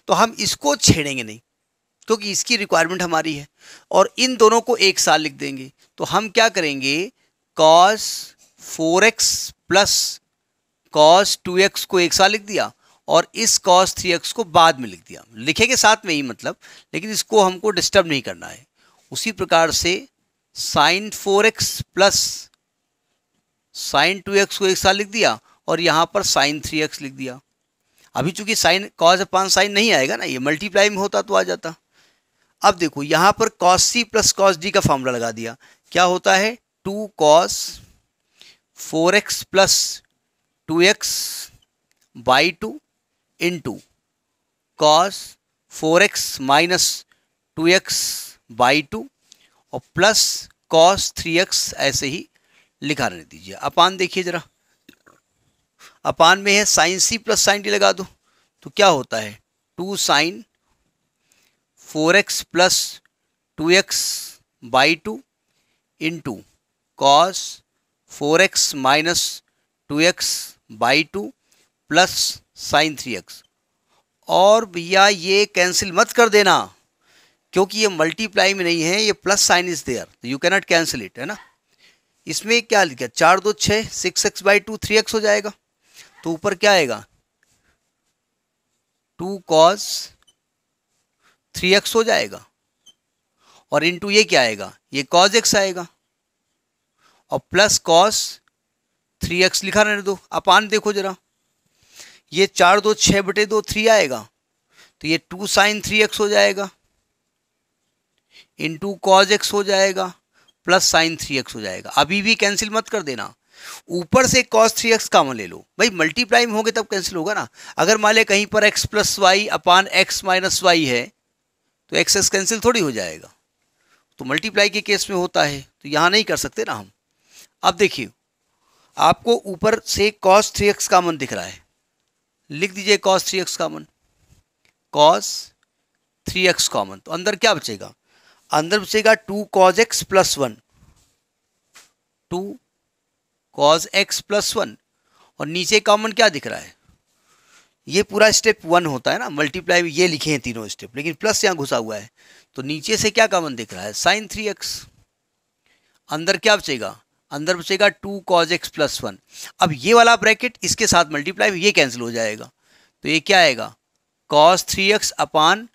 तो हम इसको छेड़ेंगे नहीं क्योंकि इसकी रिक्वायरमेंट हमारी है और इन दोनों को एक साथ लिख देंगे तो हम क्या करेंगे cos four x plus cos two x को एक साथ लिख दिया और इस कॉस थ्री एक्स को बाद में लिख दिया के साथ में ही मतलब लेकिन इसको हमको डिस्टर्ब नहीं करना है उसी प्रकार से sine four x plus sine two x को एक साथ लिख दिया और यहाँ पर साइन थ्री एक्स लिख दिया अभी चूंकि साइन कॉस अपान साइन नहीं आएगा ना ये मल्टीप्लाई में होता तो आ जाता अब देखो यहाँ पर cos C plus cos D का फॉर्मूला लगा दिया क्या होता है two cos four x plus two x by two into cos four x minus two x by two और प्लस कॉस थ्री एक्स ऐसे ही लिखा रहने दीजिए अपान देखिए ज़रा अपान में है sine C plus sine D लगा दो तो क्या होता है two sine four x plus two x by two into cos four x minus two x by two plus sine three x और भैया ये कैंसिल मत कर देना क्योंकि ये मल्टीप्लाई में नहीं है ये plus sine is there you cannot cancel it है ना इसमें क्या लिखा चार दो छः six x by two three x हो जाएगा तो ऊपर क्या आएगा टू कॉज थ्री एक्स हो जाएगा और इनटू ये क्या आएगा ये कॉज एक्स आएगा और प्लस कॉस थ्री एक्स लिखा रहने दो अपान देखो जरा ये चार दो छः बटे दो थ्री आएगा तो ये टू साइन थ्री एक्स हो जाएगा इन टू कॉज एक्स हो जाएगा प्लस साइन थ्री एक्स हो जाएगा अभी भी कैंसिल मत कर देना ऊपर से कॉस थ्री एक्स कामन ले लो भाई मल्टीप्लाई में होंगे तब कैंसिल होगा ना अगर मान ले कहीं पर x plus y upon x minus y है तो एक्स एक्स कैंसिल थोड़ी हो जाएगा तो मल्टीप्लाई के केस में होता है तो यहाँ नहीं कर सकते ना हम अब देखिए आपको ऊपर से कॉस थ्री एक्स कामन दिख रहा है लिख दीजिए cos three x common cos three x common तो अंदर क्या बचेगा अंदर बचेगा two cos x plus one two cos x plus one और नीचे कॉमन क्या दिख रहा है ये पूरा स्टेप वन होता है ना मल्टीप्लाई में ये लिखे हैं तीनों स्टेप लेकिन प्लस यहाँ घुसा हुआ है तो नीचे से क्या कॉमन दिख रहा है साइन थ्री एक्स अंदर क्या बचेगा अंदर बचेगा two cos x plus one अब ये वाला ब्रैकेट इसके साथ मल्टीप्लाई ये कैंसिल हो जाएगा तो ये क्या आएगा cos three x upon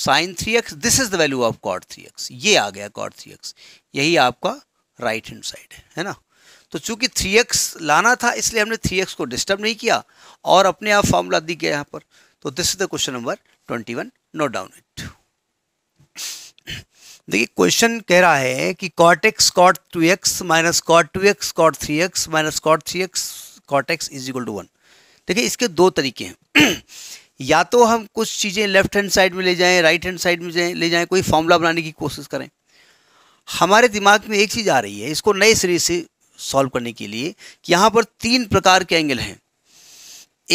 sine three x this is the value of cot three x ये आ गया कॉट थ्री एक्स यही आपका राइट हैंड साइड है है ना तो चूंकि थ्री एक्स लाना था इसलिए हमने थ्री एक्स को डिस्टर्ब नहीं किया और अपने आप फॉर्मूला दी गया यहाँ पर तो this is the question number twenty one note down it देखिए क्वेश्चन कह रहा है कि cot x cot two x minus cot two x cot three x minus cot three x cot x is equal to one देखिए इसके दो तरीके हैं या तो हम कुछ चीज़ें लेफ्ट हैंड साइड में ले जाएं राइट हैंड साइड में ले जाएं कोई फॉर्मूला बनाने की कोशिश करें हमारे दिमाग में एक चीज़ आ रही है इसको नए सिरे से सॉल्व करने के लिए कि यहाँ पर तीन प्रकार के एंगल हैं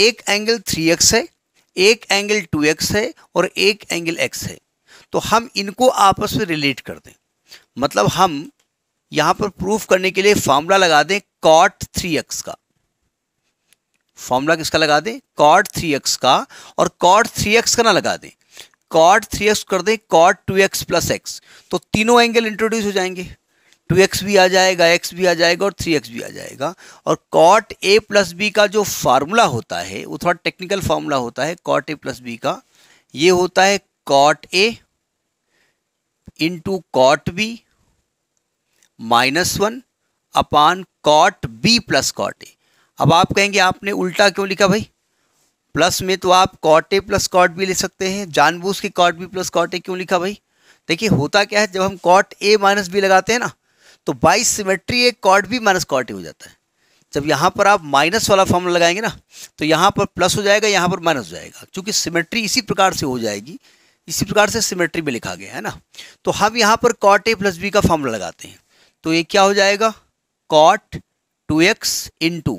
एक एंगल थ्री एक्स है एक एंगल टू एक्स है और एक एंगल एक्स है तो हम इनको आपस में रिलेट कर दें मतलब हम यहां पर प्रूफ करने के लिए फॉर्मूला लगा दें कॉट थ्री एक्स का फॉर्मूला किसका लगा दें कॉट थ्री एक्स का और कॉट थ्री एक्स का ना लगा दें कॉट थ्री एक्स कर दें cot two x plus x तो तीनों एंगल इंट्रोड्यूस हो जाएंगे टू एक्स भी आ जाएगा एक्स भी आ जाएगा और थ्री एक्स भी आ जाएगा और कॉट ए प्लस बी का जो फार्मूला होता है वो थोड़ा टेक्निकल फार्मूला होता है कॉट ए प्लस बी का ये होता है cot A into cot B minus one upon cot B plus cot A अब आप कहेंगे आपने उल्टा क्यों लिखा भाई प्लस में तो आप cot A plus cot B ले सकते हैं जानबूझ के cot B plus cot A क्यों लिखा भाई देखिए होता क्या है जब हम कॉट ए माइनस बी लगाते हैं ना तो by symmetry A cot B minus cot A हो जाता है जब यहाँ पर आप माइनस वाला फॉर्मूला लगाएंगे ना तो यहाँ पर प्लस हो जाएगा यहाँ पर माइनस हो जाएगा क्योंकि सिमेट्री इसी प्रकार से हो जाएगी इसी प्रकार से सिमेट्री में लिखा गया है ना तो हम यहाँ पर कॉट ए प्लस बी का फॉर्मूला लगाते हैं तो ये क्या हो जाएगा cot two x into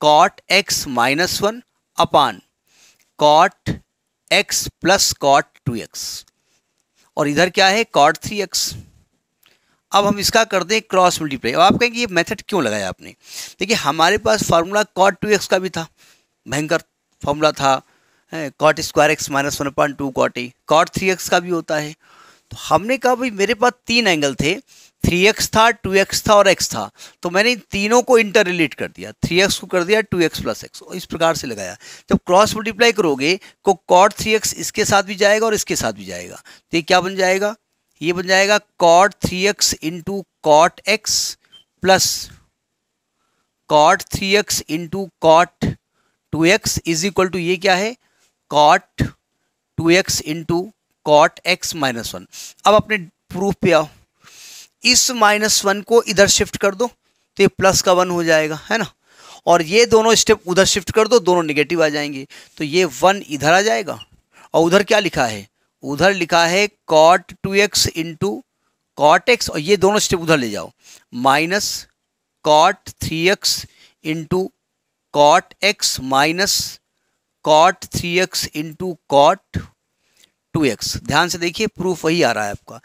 cot x minus one upon cot x plus cot two x और इधर क्या है कॉट थ्री एक्स अब हम इसका कर दें क्रॉस मल्टीप्लाई अब आप कहेंगे ये मेथड क्यों लगाया आपने देखिए हमारे पास फार्मूला कॉट टू एक्स का भी था भयंकर फॉर्मूला था cot square x minus one point two cot A cot three x का भी होता है तो हमने कहा भाई मेरे पास तीन एंगल थे थ्री एक्स था टू एक्स था और एक्स था तो मैंने इन तीनों को इंटर रिलेट कर दिया थ्री एक्स को कर दिया टू एक्स प्लस एक्स और इस प्रकार से लगाया जब क्रॉस मल्टीप्लाई करोगे तो कॉट थ्री एक्स इसके साथ भी जाएगा और इसके साथ भी जाएगा तो ये क्या बन जाएगा ये बन जाएगा cot three x into cot x plus cot three x into cot two x is equal to ये क्या है cot two x into cot x minus one अब अपने प्रूफ पे आओ इस माइनस वन को इधर शिफ्ट कर दो तो ये प्लस का वन हो जाएगा है ना और ये दोनों स्टेप उधर शिफ्ट कर दो दोनों नेगेटिव आ जाएंगे तो ये वन इधर आ जाएगा और उधर क्या लिखा है उधर लिखा है cot two x into cot x और ये दोनों स्टेप उधर ले जाओ minus cot three x into cot x minus cot three x into cot two x ध्यान से देखिए प्रूफ वही आ रहा है आपका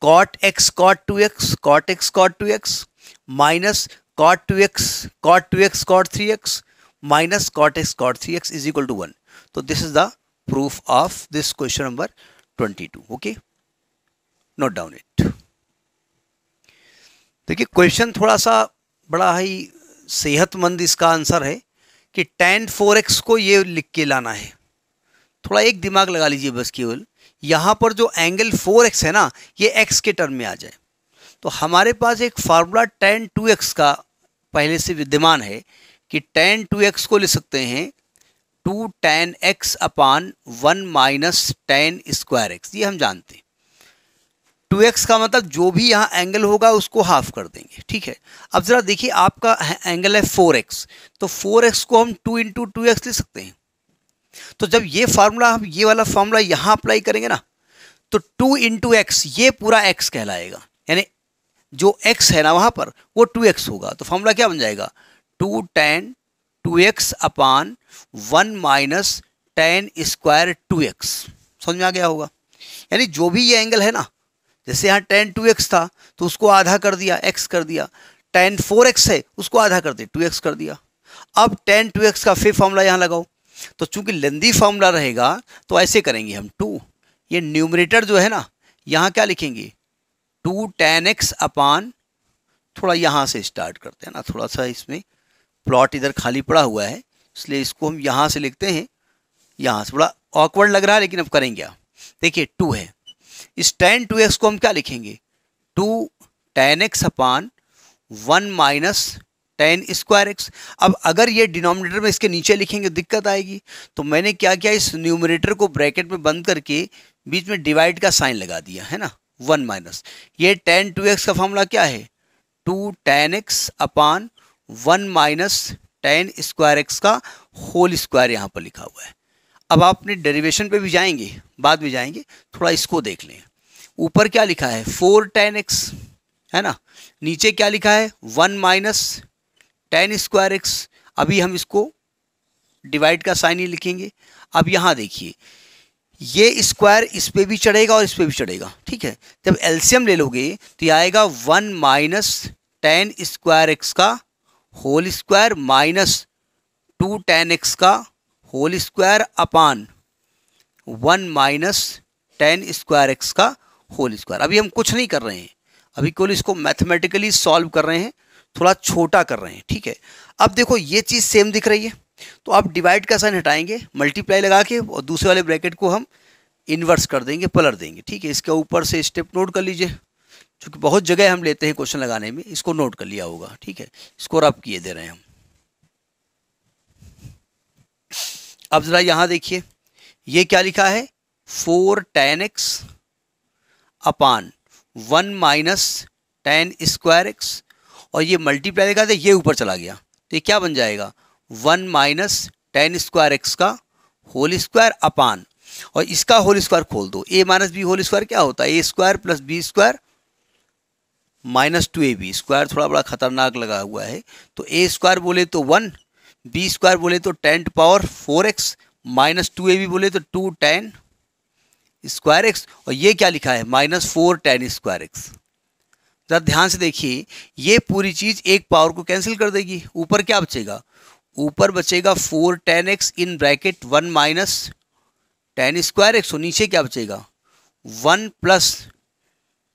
cot x cot two x cot x cot two x minus cot two x cot two x cot three x minus cot x cot three x is equal to one तो this is the proof of this question number twenty two okay note down it देखिए question थोड़ा सा बड़ा ही सेहतमंद इसका answer है कि ten four x को ये लिख के लाना है थोड़ा एक दिमाग लगा लीजिए बस केवल यहाँ पर जो एंगल फोर एक्स है ना ये एक्स के टर्म में आ जाए तो हमारे पास एक फार्मूला टेन टू एक्स का पहले से विद्यमान है कि टेन टू एक्स को ले सकते हैं two tan x upon one minus tan square x ये हम जानते हैं टू एक्स का मतलब जो भी यहाँ एंगल होगा उसको हाफ कर देंगे ठीक है अब ज़रा देखिए आपका एंगल है फोर एक्स तो फोर एक्स को हम टू इंटू टू एक्स ले सकते हैं तो जब ये फार्मूला हम ये वाला फार्मूला यहाँ अप्लाई करेंगे ना तो टू इंटू एक्स ये पूरा एक्स कहलाएगा यानी जो एक्स है ना वहाँ पर वो टू एक्स होगा तो फार्मूला क्या बन जाएगा two tan two x upon one minus tan square two x समझ में आ गया होगा यानी जो भी ये एंगल है ना जैसे यहाँ टेन टू एक्स था तो उसको आधा कर दिया एक्स कर दिया टेन फोर एक्स है उसको आधा कर दिया टू एक्स कर दिया अब टेन टू एक्स का फिर फॉर्मूला यहाँ लगाओ तो चूंकि लेंदी फॉर्मूला रहेगा तो ऐसे करेंगे हम टू ये न्यूमरेटर जो है ना यहाँ क्या लिखेंगे टू टेन एक्स अपान थोड़ा यहाँ से स्टार्ट करते हैं ना थोड़ा सा इसमें प्लॉट इधर खाली पड़ा हुआ है इसलिए इसको हम यहाँ से लिखते हैं यहाँ से थोड़ा ऑकवर्ड लग रहा है लेकिन अब करेंगे आप देखिए टू है इस टेन टू एक्स को हम क्या लिखेंगे two tan x upon one minus tan square x अब अगर ये डिनोमिनेटर में इसके नीचे लिखेंगे तो दिक्कत आएगी तो मैंने क्या किया इस न्यूमिनेटर को ब्रैकेट में बंद करके बीच में डिवाइड का साइन लगा दिया है ना वन माइनस ये टेन टू एक्स का फॉर्मूला क्या है two tan x upon one minus tan square x का होल स्क्वायर यहाँ पर लिखा हुआ है अब आप अपने डेरिवेशन पे भी जाएंगे बाद में जाएंगे थोड़ा इसको देख लें ऊपर क्या लिखा है फोर टेन एक्स है ना नीचे क्या लिखा है one minus tan square x अभी हम इसको डिवाइड का साइन ही लिखेंगे अब यहाँ देखिए ये स्क्वायर इस पर भी चढ़ेगा और इस पर भी चढ़ेगा ठीक है जब एल्सियम ले लोगे तो ये आएगा one minus tan square x का whole square minus two tan x का whole square upon one minus tan square x का होल स्क्वायर अभी हम कुछ नहीं कर रहे हैं अभी केवल इसको मैथमेटिकली सॉल्व कर रहे हैं थोड़ा छोटा कर रहे हैं ठीक है अब देखो ये चीज़ सेम दिख रही है तो आप डिवाइड का साइन हटाएंगे मल्टीप्लाई लगा के और दूसरे वाले ब्रैकेट को हम इन्वर्स कर देंगे पलट देंगे ठीक है इसके ऊपर से स्टेप नोट कर लीजिए क्योंकि बहुत जगह हम लेते हैं क्वेश्चन लगाने में इसको नोट कर लिया होगा ठीक है स्कोर आप किए दे रहे हैं हम अब ज़रा यहां देखिए ये क्या लिखा है four tan x upon one minus tan square x और ये मल्टीप्लाई लिखा था ये ऊपर चला गया तो ये क्या बन जाएगा one minus tan square x का होल स्क्वायर अपान और इसका होल स्क्वायर खोल दो A minus B whole square क्या होता है A square plus B square minus two A B square थोड़ा बड़ा खतरनाक लगा हुआ है तो ए स्क्वायर बोले तो वन बी स्क्वायर बोले तो tan power four x minus two A B बोले तो टू टेन स्क्वायर एक्स और ये क्या लिखा है minus four tan square x ज़रा ध्यान से देखिए ये पूरी चीज़ एक पावर को कैंसिल कर देगी ऊपर क्या बचेगा ऊपर बचेगा four tan x in bracket one minus tan square x और नीचे क्या बचेगा one plus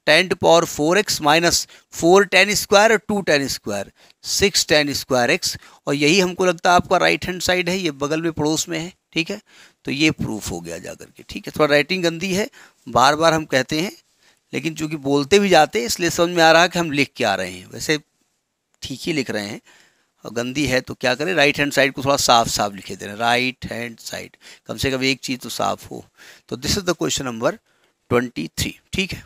tan two power four x minus four tan square और two tan square six tan square x और यही हमको लगता है आपका राइट हैंड साइड है ये बगल में पड़ोस में है ठीक है तो ये प्रूफ हो गया जाकर के ठीक है थोड़ा राइटिंग गंदी है बार बार हम कहते हैं लेकिन चूंकि बोलते भी जाते हैं इसलिए समझ में आ रहा है कि हम लिख के आ रहे हैं वैसे ठीक ही लिख रहे हैं और गंदी है तो क्या करें राइट हैंड साइड को थोड़ा साफ साफ लिखे दे रहे हैं राइट हैंड साइड कम से कम एक चीज़ तो साफ हो तो this is the question number twenty three ठीक है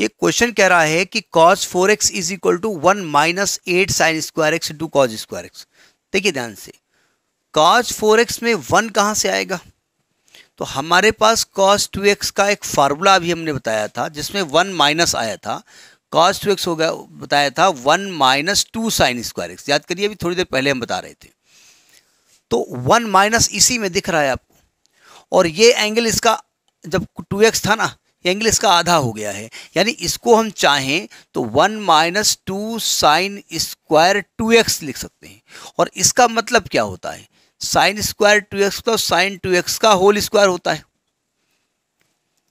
ये क्वेश्चन कह रहा है कि cos four x is equal to one minus eight sine square x into cos square x देखिए ध्यान से कॉस फोर एक्स में वन कहाँ से आएगा तो हमारे पास कॉस टू एक्स का एक फार्मूला अभी हमने बताया था जिसमें वन माइनस आया था कॉस टू एक्स हो गया बताया था one minus two sine square x याद करिए अभी थोड़ी देर पहले हम बता रहे थे तो वन माइनस इसी में दिख रहा है आपको और ये एंगल इसका जब टू एक्स था ना एंगल इसका आधा हो गया है यानी इसको हम चाहें तो one minus two sine square two x लिख सकते हैं और इसका मतलब क्या होता है साइन स्क्वायर टू एक्स का मतलब साइन टू एक्स का होल स्क्वायर होता है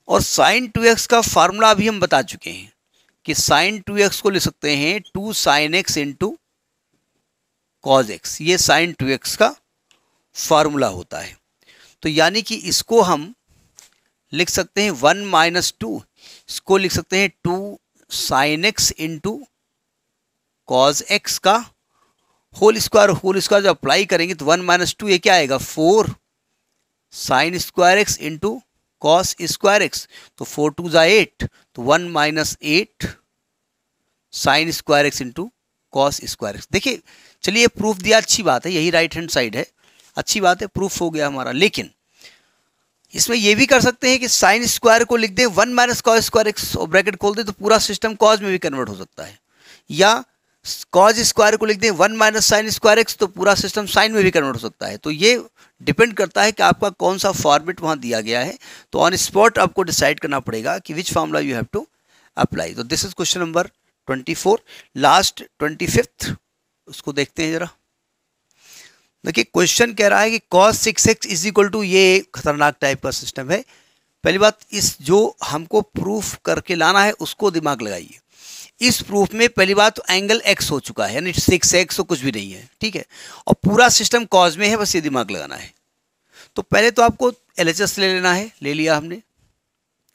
और साइन टू एक्स का फार्मूला अभी हम बता चुके हैं कि साइन टू एक्स को लिख सकते हैं two sine x into cos x ये साइन टू एक्स का फार्मूला होता है तो यानी कि इसको हम लिख सकते हैं वन माइनस टू इसको लिख सकते हैं two sine x into cos x का होल स्क्वायर होल स्क्वायर जब अप्लाई करेंगे तो वन माइनस टू ये क्या आएगा four sine square x into cos square x तो फोर टू ज़ा एट तो one minus eight sine square x into cos square x देखिए चलिए प्रूफ दिया अच्छी बात है यही राइट हैंड साइड है अच्छी बात है प्रूफ हो गया हमारा लेकिन इसमें ये भी कर सकते हैं कि साइन स्क्वायर को लिख दें one minus cos square x और ब्रैकेट खोल दें तो पूरा सिस्टम कॉज में भी कन्वर्ट हो सकता है या कॉज स्क्वायर को लिख दें one minus sine square x तो पूरा सिस्टम साइन में भी कन्वर्ट हो सकता है तो ये डिपेंड करता है कि आपका कौन सा फॉर्मेट वहाँ दिया गया है तो ऑन स्पॉट आपको डिसाइड करना पड़ेगा कि which formula you have to apply तो this is question number twenty four last twenty fifth उसको देखते हैं ज़रा देखिए क्वेश्चन कह रहा है कि cos six x is equal to ये खतरनाक टाइप का सिस्टम है पहली बात इस जो हमको प्रूफ करके लाना है उसको दिमाग लगाइए इस प्रूफ में पहली बात तो एंगल एक्स हो चुका है यानी सिक्स एक्स तो कुछ भी नहीं है ठीक है और पूरा सिस्टम कॉज में है बस ये दिमाग लगाना है तो पहले तो आपको एल ले लेना है ले लिया हमने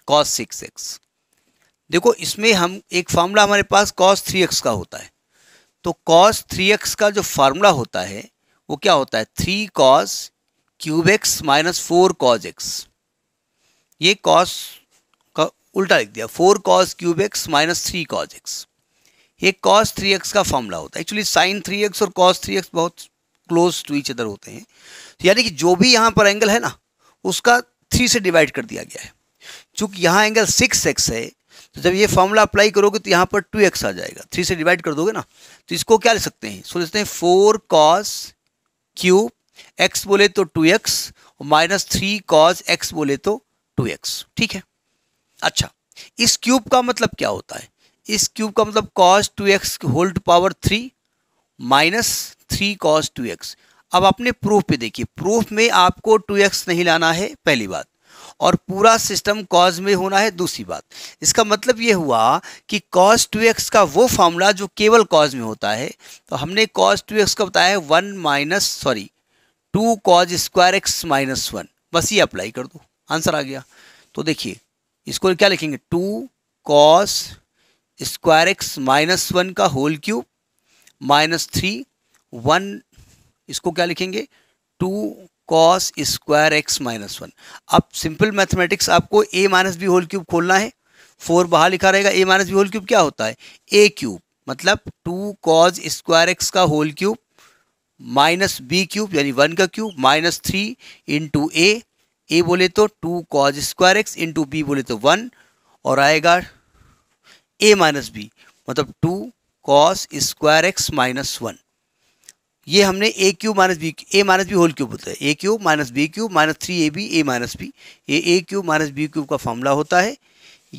कॉस सिक्स एक्स देखो इसमें हम एक फार्मूला हमारे पास कॉस थ्री एक्स का होता है तो कॉस थ्री एक्स का जो फार्मूला होता है वो क्या होता है three cos cube x minus four cos x ये कॉस का उल्टा लिख दिया four cos cube x minus three cos x ये कॉस थ्री एक्स का फॉर्मूला होता है एक्चुअली साइन थ्री एक्स और कॉस थ्री एक्स बहुत क्लोज टू इच अदर होते हैं तो यानी कि जो भी यहाँ पर एंगल है ना उसका थ्री से डिवाइड कर दिया गया है चूंकि यहाँ एंगल सिक्स एक्स है तो जब ये फॉर्मूला अप्लाई करोगे तो यहाँ पर टू एक्स आ जाएगा थ्री से डिवाइड कर दोगे ना तो इसको क्या ले सकते हैं सोचते हैं फोर कॉस क्यू एक्स बोले तो two x minus three cos x बोले तो टू एक्स ठीक है अच्छा इस क्यूब का मतलब क्या होता है इस क्यूब का मतलब cos two x whole power three minus three cos two x अब आपने प्रूफ पे देखिए प्रूफ में आपको टू एक्स नहीं लाना है पहली बात और पूरा सिस्टम कॉज में होना है दूसरी बात इसका मतलब ये हुआ कि कॉज टू एक्स का वो फार्मूला जो केवल कॉज में होता है तो हमने कॉज टू एक्स का बताया है one minus sorry two cos square x minus one बस ये अप्लाई कर दो आंसर आ गया तो देखिए इसको क्या लिखेंगे two cos square x minus one का whole cube minus three one इसको क्या लिखेंगे two cos square x minus one अब सिंपल मैथमेटिक्स आपको A minus B whole cube खोलना है फोर बाहर लिखा रहेगा A minus B whole cube क्या होता है ए क्यूब मतलब टू कॉज स्क्वायर एक्स का whole cube minus B cube यानी वन का cube minus three into A ए बोले तो two cos square x into B बोले तो वन और आएगा ए माइनस बी मतलब two cos square x minus one ये हमने A cube minus B A minus B whole cube होता है A cube minus B cube minus three A B A minus B ये A cube minus B cube का formula होता है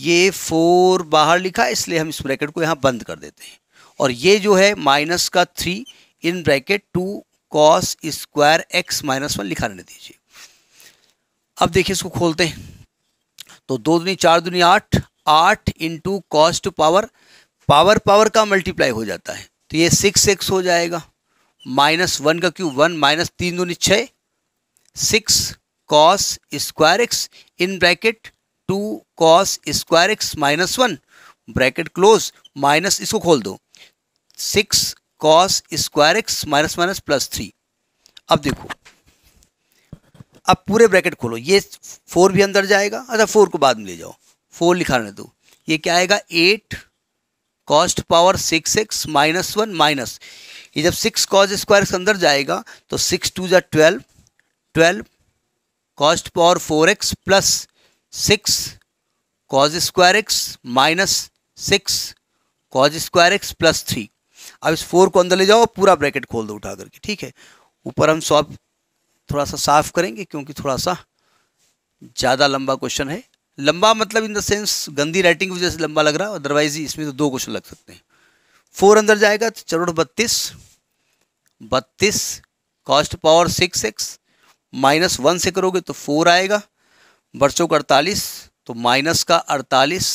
ये four बाहर लिखा इसलिए हम इस ब्रैकेट को यहाँ बंद कर देते हैं और ये जो है माइनस का three in bracket two cos square x minus one लिखा रहने दीजिए अब देखिए इसको खोलते हैं तो दो दुनी चार दुनी आठ आठ into cos two power power power का मल्टीप्लाई हो जाता है तो ये सिक्स एक्स हो जाएगा माइनस वन का क्यूब वन माइनस तीन दूनी छः six cos square X in bracket two cos square x minus one bracket close minus इसको खोल दो six cos square x minus minus plus three अब देखो अब पूरे ब्रैकेट खोलो ये फोर भी अंदर जाएगा अच्छा फोर को बाद में ले जाओ फोर लिखा लिखाने दो ये क्या आएगा eight cos power six x minus one minus ये जब सिक्स कॉज स्क्वायर के अंदर जाएगा तो सिक्स टू जै twelve twelve cos power four x plus six cos square x minus six cos square X plus three अब इस four को अंदर ले जाओ पूरा ब्रैकेट खोल दो उठा करके ठीक है ऊपर हम सॉल्व थोड़ा सा साफ करेंगे क्योंकि थोड़ा सा ज़्यादा लंबा क्वेश्चन है लंबा मतलब इन द सेंस गंदी राइटिंग की वजह से लंबा लग रहा है अदरवाइज इसमें तो दो क्वेश्चन लग सकते हैं फोर अंदर जाएगा तो चरोड़ बत्तीस बत्तीस cos power six x minus one से करोगे तो फोर आएगा बरसों तो का अड़तालीस तो माइनस का अड़तालीस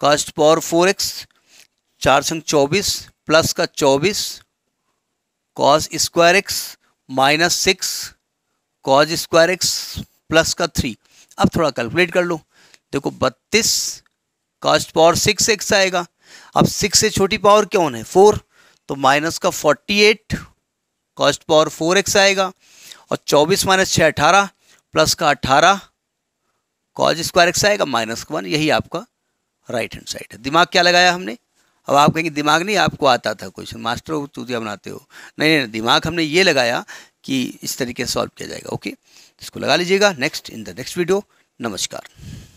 कास्ट पावर फोर एक्स चार संग चौबीस प्लस का चौबीस cos square x minus six cos square X plus का थ्री अब थोड़ा कैलकुलेट कर लो देखो बत्तीस कास्ट पावर सिक्स एक्स आएगा अब सिक्स से छोटी पावर कौन है फोर तो माइनस का forty eight cos power four X आएगा और चौबीस माइनस छः अठारह प्लस का अठारह कॉज स्क्वायर एक्स आएगा माइनस का वन यही आपका राइट हैंड साइड है दिमाग क्या लगाया हमने अब आप कहेंगे दिमाग नहीं आपको आता था क्वेश्चन मास्टर हो चूतिया बनाते हो नहीं नहीं दिमाग हमने ये लगाया कि इस तरीके से सॉल्व किया जाएगा ओके इसको लगा लीजिएगा next in the next video नमस्कार